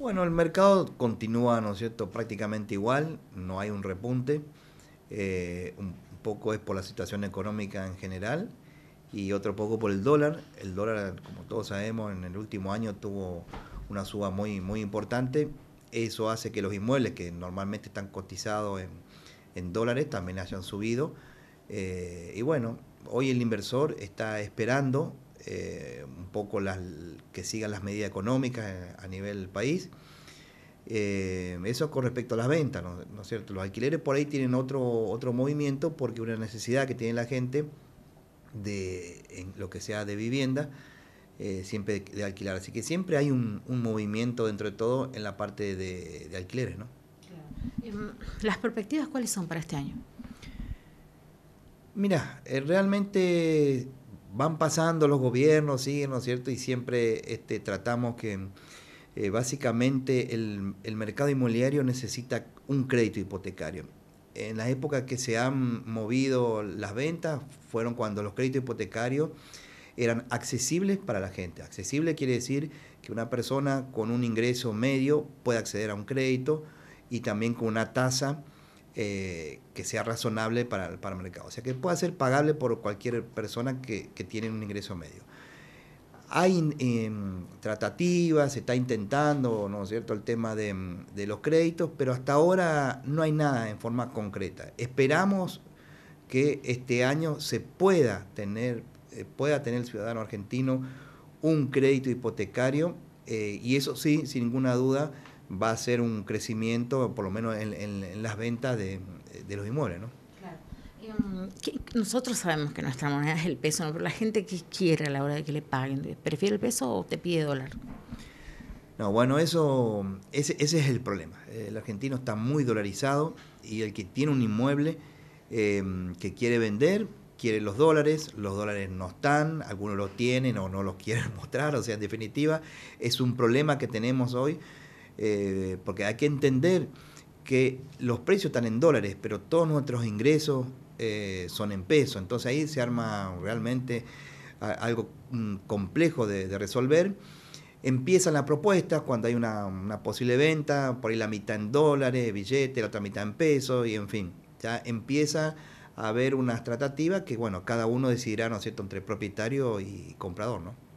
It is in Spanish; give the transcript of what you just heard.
Bueno, el mercado continúa, ¿no es cierto?, prácticamente igual, no hay un repunte. Eh, un poco es por la situación económica en general y otro poco por el dólar. El dólar, como todos sabemos, en el último año tuvo una suba muy, muy importante. Eso hace que los inmuebles que normalmente están cotizados en, dólares también hayan subido. Eh, y bueno, hoy el inversor está esperando eh, un poco las, que sigan las medidas económicas eh, a nivel país. Eh, eso con respecto a las ventas, ¿no, es cierto? Los alquileres por ahí tienen otro, otro movimiento porque una necesidad que tiene la gente de en lo que sea de vivienda, siempre de, alquilar. Así que siempre hay un, movimiento dentro de todo en la parte de, alquileres, ¿no? Em, ¿Las perspectivas cuáles son para este año? Mira, realmente van pasando los gobiernos, ¿sí? ¿no es cierto? Y siempre este, tratamos que eh, básicamente el, el, mercado inmobiliario necesita un crédito hipotecario. En las épocas que se han movido las ventas fueron cuando los créditos hipotecarios eran accesibles para la gente. Accesible quiere decir que una persona con un ingreso medio puede acceder a un crédito y también con una tasa eh, que sea razonable para, el mercado. O sea, que pueda ser pagable por cualquier persona que, tiene un ingreso medio. Hay em, tratativas, se está intentando, ¿no es cierto?, el tema em, de, los créditos, pero hasta ahora no hay nada en forma concreta. Esperamos que este año se pueda tener, eh, pueda tener el ciudadano argentino un crédito hipotecario eh, y eso sí, sin ninguna duda, va a ser un crecimiento, por lo menos en, las ventas de, los inmuebles, ¿no? Claro. Eh, nosotros sabemos que nuestra moneda es el peso, pero la gente que quiere a la hora de que le paguen, ¿prefiere el peso o te pide dólar? No, bueno, eso, ese, es el problema. El argentino está muy dolarizado y el que tiene un inmueble eh, que quiere vender, quiere los dólares, los dólares no están, algunos lo tienen o no los quieren mostrar, o sea, en definitiva, es un problema que tenemos hoy eh, porque hay que entender que los precios están en dólares, pero todos nuestros ingresos eh, son en peso. Entonces ahí se arma realmente algo mm, complejo de, resolver. Empiezan las propuestas cuando hay una, posible venta, por ahí la mitad en dólares, billete, la otra mitad en pesos, y en fin, ya empieza a haber unas tratativas que, bueno, cada uno decidirá, ¿no es cierto?, entre propietario y comprador, ¿no?